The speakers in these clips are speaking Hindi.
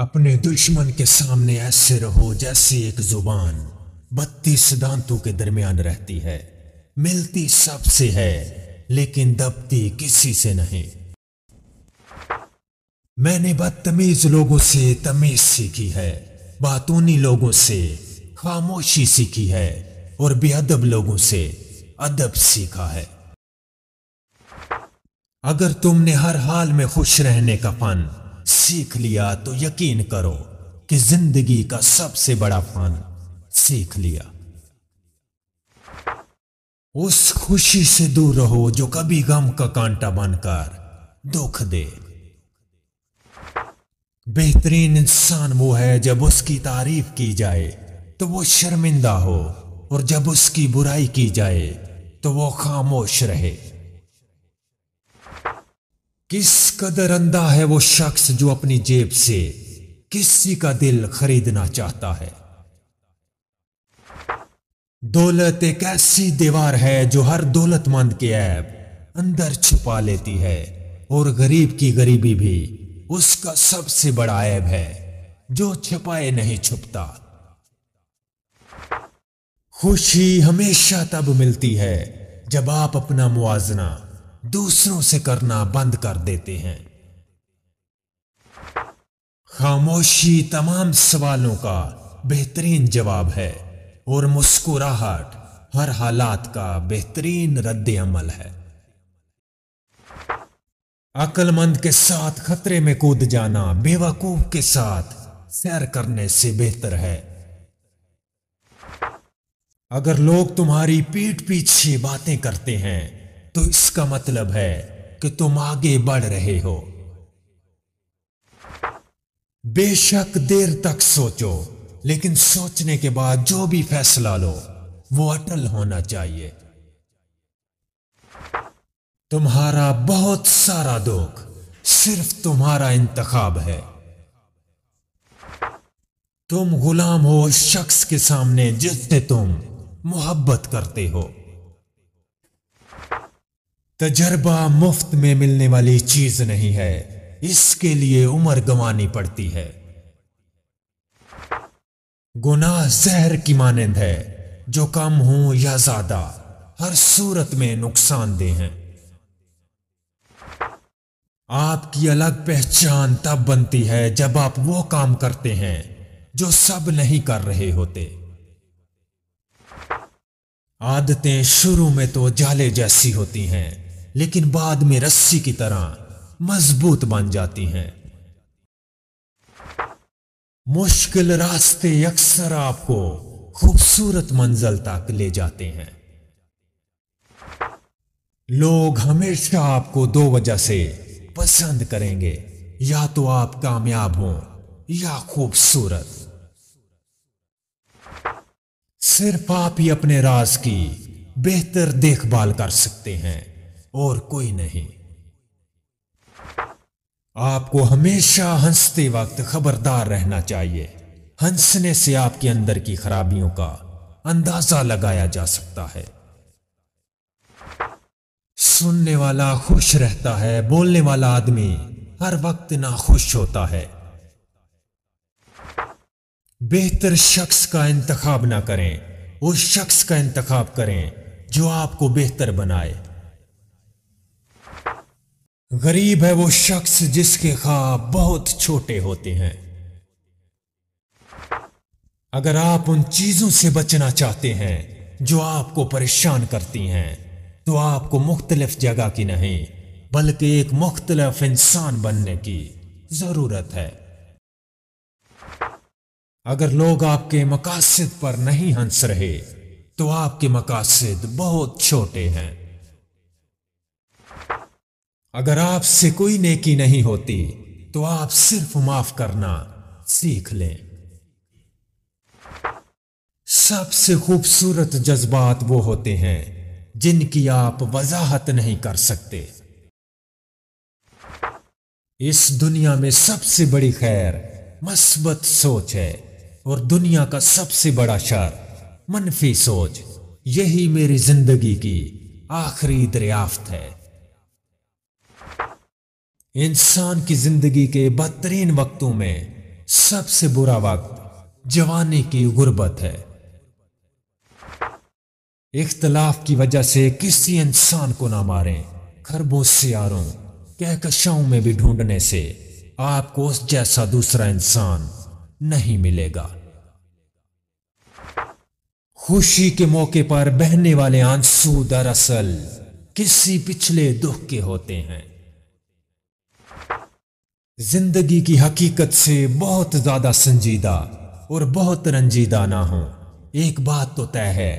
अपने दुश्मन के सामने ऐसे रहो जैसे एक जुबान बत्तीस सिद्धांतों के दरमियान रहती है मिलती सबसे है लेकिन दबती किसी से नहीं मैंने बदतमीज लोगों से तमीज सीखी है बातूनी लोगों से खामोशी सीखी है और बेअदब लोगों से अदब सीखा है अगर तुमने हर हाल में खुश रहने का फन सीख लिया तो यकीन करो कि जिंदगी का सबसे बड़ा फन सीख लिया उस खुशी से दूर रहो जो कभी गम का कांटा बनकर दुख दे बेहतरीन इंसान वो है जब उसकी तारीफ की जाए तो वो शर्मिंदा हो और जब उसकी बुराई की जाए तो वो खामोश रहे किस कदर अंधा है वो शख्स जो अपनी जेब से किसी का दिल खरीदना चाहता है दौलत एक ऐसी दीवार है जो हर दौलतमंद के ऐप अंदर छुपा लेती है और गरीब की गरीबी भी उसका सबसे बड़ा ऐब है जो छिपाए नहीं छुपता खुशी हमेशा तब मिलती है जब आप अपना मुआजना दूसरों से करना बंद कर देते हैं खामोशी तमाम सवालों का बेहतरीन जवाब है और मुस्कुराहट हर हालात का बेहतरीन रद्द अमल है अक्लमंद के साथ खतरे में कूद जाना बेवकूफ के साथ सैर करने से बेहतर है अगर लोग तुम्हारी पीठ पीछे बातें करते हैं तो इसका मतलब है कि तुम आगे बढ़ रहे हो बेशक देर तक सोचो लेकिन सोचने के बाद जो भी फैसला लो वो अटल होना चाहिए तुम्हारा बहुत सारा दुख सिर्फ तुम्हारा इंतखाब है तुम गुलाम हो उस शख्स के सामने जिससे तुम मोहब्बत करते हो तजर्बा मुफ्त में मिलने वाली चीज नहीं है इसके लिए उम्र गंवानी पड़ती है गुनाह जहर की मानंद है जो कम हो या ज्यादा हर सूरत में नुकसान दे है आपकी अलग पहचान तब बनती है जब आप वो काम करते हैं जो सब नहीं कर रहे होते आदतें शुरू में तो जाले जैसी होती हैं लेकिन बाद में रस्सी की तरह मजबूत बन जाती हैं मुश्किल रास्ते अक्सर आपको खूबसूरत मंजिल तक ले जाते हैं लोग हमेशा आपको दो वजह से पसंद करेंगे या तो आप कामयाब हो या खूबसूरत सिर्फ आप ही अपने राज की बेहतर देखभाल कर सकते हैं और कोई नहीं आपको हमेशा हंसते वक्त खबरदार रहना चाहिए हंसने से आपके अंदर की खराबियों का अंदाजा लगाया जा सकता है सुनने वाला खुश रहता है बोलने वाला आदमी हर वक्त ना खुश होता है बेहतर शख्स का इंतखाब ना करें उस शख्स का इंतखाब करें जो आपको बेहतर बनाए गरीब है वो शख्स जिसके ख्वाब बहुत छोटे होते हैं अगर आप उन चीजों से बचना चाहते हैं जो आपको परेशान करती हैं तो आपको मुख्तलिफ जगह की नहीं बल्कि एक मुख्तलफ इंसान बनने की जरूरत है अगर लोग आपके मकासद पर नहीं हंस रहे तो आपके मकासद बहुत छोटे हैं अगर आपसे कोई नेकी नहीं होती तो आप सिर्फ माफ करना सीख लें सबसे खूबसूरत जज्बात वो होते हैं जिनकी आप वजाहत नहीं कर सकते इस दुनिया में सबसे बड़ी खैर मस्बत सोच है और दुनिया का सबसे बड़ा शर मनफी सोच यही मेरी जिंदगी की आखिरी दरियाफ्त है इंसान की जिंदगी के बदतरीन वक्तों में सबसे बुरा वक्त जवानी की गुर्बत है इख्तलाफ की वजह से किसी इंसान को ना मारें खरबों सियारों कहकशाओं में भी ढूंढने से आपको उस जैसा दूसरा इंसान नहीं मिलेगा खुशी के मौके पर बहने वाले आंसू दरअसल किसी पिछले दुख के होते हैं जिंदगी की हकीकत से बहुत ज़्यादा संजीदा और बहुत रंजीदा ना हो एक बात तो तय है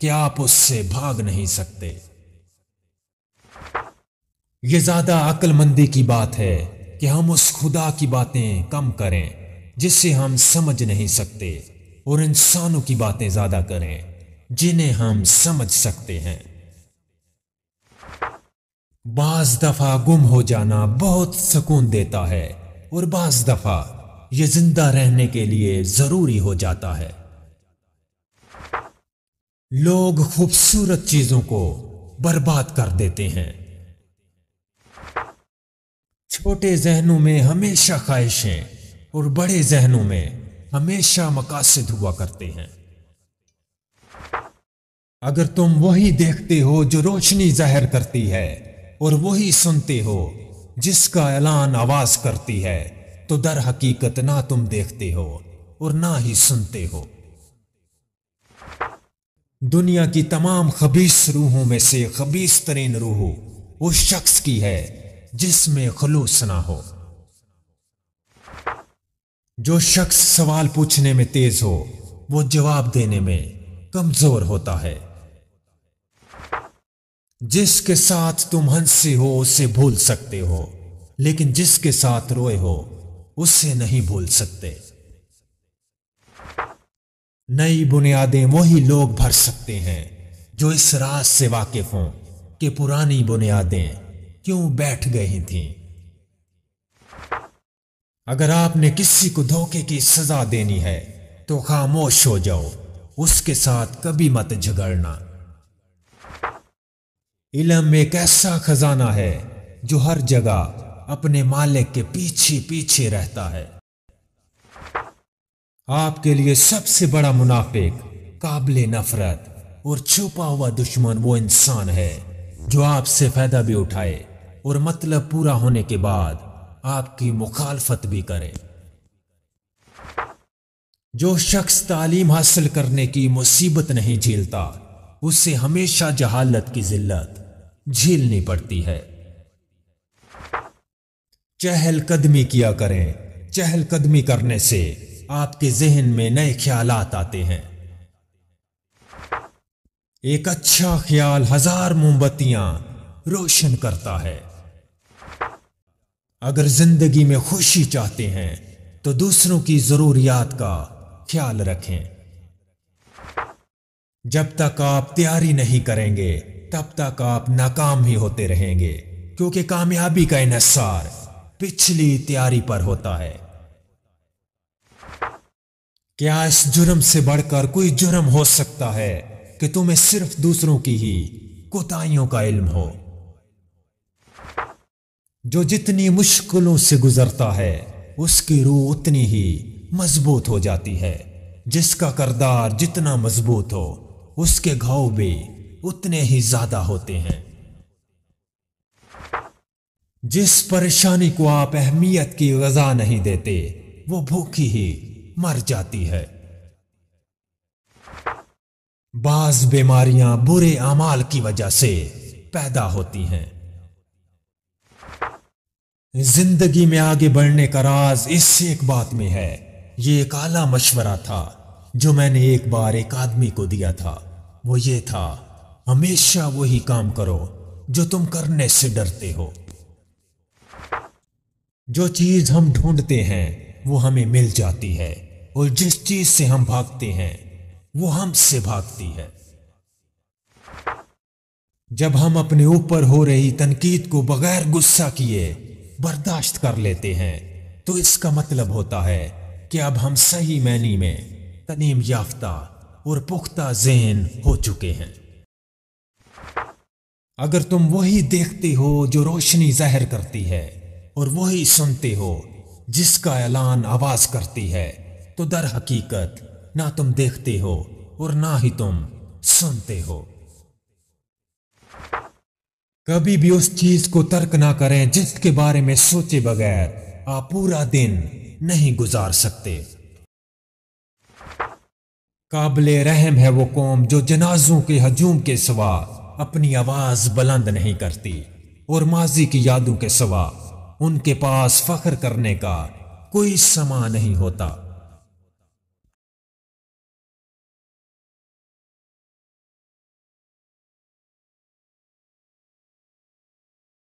कि आप उससे भाग नहीं सकते ये ज़्यादा अक्लमंदी की बात है कि हम उस खुदा की बातें कम करें जिसे हम समझ नहीं सकते और इंसानों की बातें ज़्यादा करें जिन्हें हम समझ सकते हैं बाज दफा गुम हो जाना बहुत सुकून देता है और बाज दफा ये जिंदा रहने के लिए जरूरी हो जाता है लोग खूबसूरत चीजों को बर्बाद कर देते हैं छोटे जहनों में हमेशा ख्वाहिशें और बड़े जहनों में हमेशा मकासद हुआ करते हैं अगर तुम वही देखते हो जो रोशनी जाहिर करती है और वही सुनते हो जिसका ऐलान आवाज करती है तो दर हकीकत ना तुम देखते हो और ना ही सुनते हो दुनिया की तमाम खबीस रूहों में से खबीस तरीन रूह उस शख्स की है जिसमें खलूस ना हो जो शख्स सवाल पूछने में तेज हो वो जवाब देने में कमजोर होता है जिसके साथ तुम हंसे हो उसे भूल सकते हो लेकिन जिसके साथ रोए हो उसे नहीं भूल सकते नई बुनियादें वही लोग भर सकते हैं जो इस राज से वाकिफ हों कि पुरानी बुनियादें क्यों बैठ गई थीं अगर आपने किसी को धोखे की सजा देनी है तो खामोश हो जाओ उसके साथ कभी मत झगड़ना इलम एक ऐसा खजाना है जो हर जगह अपने मालिक के पीछे पीछे रहता है आपके लिए सबसे बड़ा मुनाफिक काबिल नफरत और छुपा हुआ दुश्मन वो इंसान है जो आपसे फायदा भी उठाए और मतलब पूरा होने के बाद आपकी मुखालफत भी करे जो शख्स तालीम हासिल करने की मुसीबत नहीं झेलता उसे हमेशा जहालत की जिल्लत झेलनी पड़ती है चहलकदमी किया करें चहलकदमी करने से आपके जहन में नए ख्याल आते हैं एक अच्छा ख्याल हजार मोमबत्तियां रोशन करता है अगर जिंदगी में खुशी चाहते हैं तो दूसरों की जरूरियात का ख्याल रखें जब तक आप तैयारी नहीं करेंगे तब तक आप नाकाम ही होते रहेंगे क्योंकि कामयाबी का इनसार पिछली तैयारी पर होता है क्या इस जुर्म से बढ़कर कोई जुर्म हो सकता है कि तुम्हें सिर्फ दूसरों की ही कोताहियों का इल्म हो जो जितनी मुश्किलों से गुजरता है उसकी रूह उतनी ही मजबूत हो जाती है जिसका करदार जितना मजबूत हो उसके घाव भी उतने ही ज्यादा होते हैं जिस परेशानी को आप अहमियत की वजह नहीं देते वो भूखी ही मर जाती है बाज बीमारियां बुरे अमाल की वजह से पैदा होती हैं जिंदगी में आगे बढ़ने का राज इस एक बात में है ये एक आला मशवरा था जो मैंने एक बार एक आदमी को दिया था वो ये था हमेशा वही काम करो जो तुम करने से डरते हो जो चीज हम ढूंढते हैं वो हमें मिल जाती है और जिस चीज से हम भागते हैं वो हमसे भागती है जब हम अपने ऊपर हो रही तनकीद को बगैर गुस्सा किए बर्दाश्त कर लेते हैं तो इसका मतलब होता है कि अब हम सही मैनी में तनीम याफ्ता और पुख्ता जेन हो चुके हैं अगर तुम वही देखते हो जो रोशनी जहर करती है और वही सुनते हो जिसका ऐलान आवाज करती है तो दर हकीकत ना तुम देखते हो और ना ही तुम सुनते हो कभी भी उस चीज को तर्क ना करें जिसके बारे में सोचे बगैर आप पूरा दिन नहीं गुजार सकते काबिल रहम है वो कौम जो जनाजों के हजूम के सवा अपनी आवाज़ बुलंद नहीं करती और माजी की यादों के सवा उनके पास फख्र करने का कोई समा नहीं होता